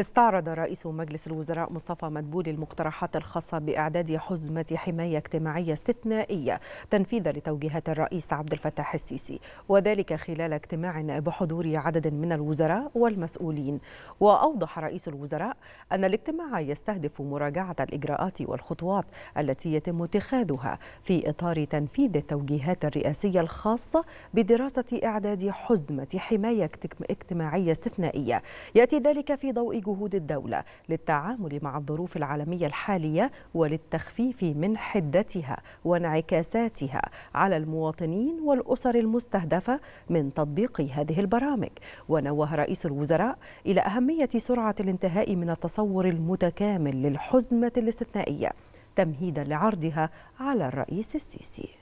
استعرض رئيس مجلس الوزراء مصطفى مدبولي المقترحات الخاصة بإعداد حزمة حماية اجتماعية استثنائية تنفيذا لتوجيهات الرئيس عبد الفتاح السيسي وذلك خلال اجتماع بحضور عدد من الوزراء والمسؤولين وأوضح رئيس الوزراء أن الاجتماع يستهدف مراجعة الإجراءات والخطوات التي يتم اتخاذها في إطار تنفيذ التوجيهات الرئاسية الخاصة بدراسة إعداد حزمة حماية اجتماعية استثنائية يأتي ذلك في ضوء جهود الدولة للتعامل مع الظروف العالمية الحالية وللتخفيف من حدتها وانعكاساتها على المواطنين والأسر المستهدفة من تطبيق هذه البرامج ونوه رئيس الوزراء إلى أهمية سرعة الانتهاء من التصور المتكامل للحزمة الاستثنائية تمهيدا لعرضها على الرئيس السيسي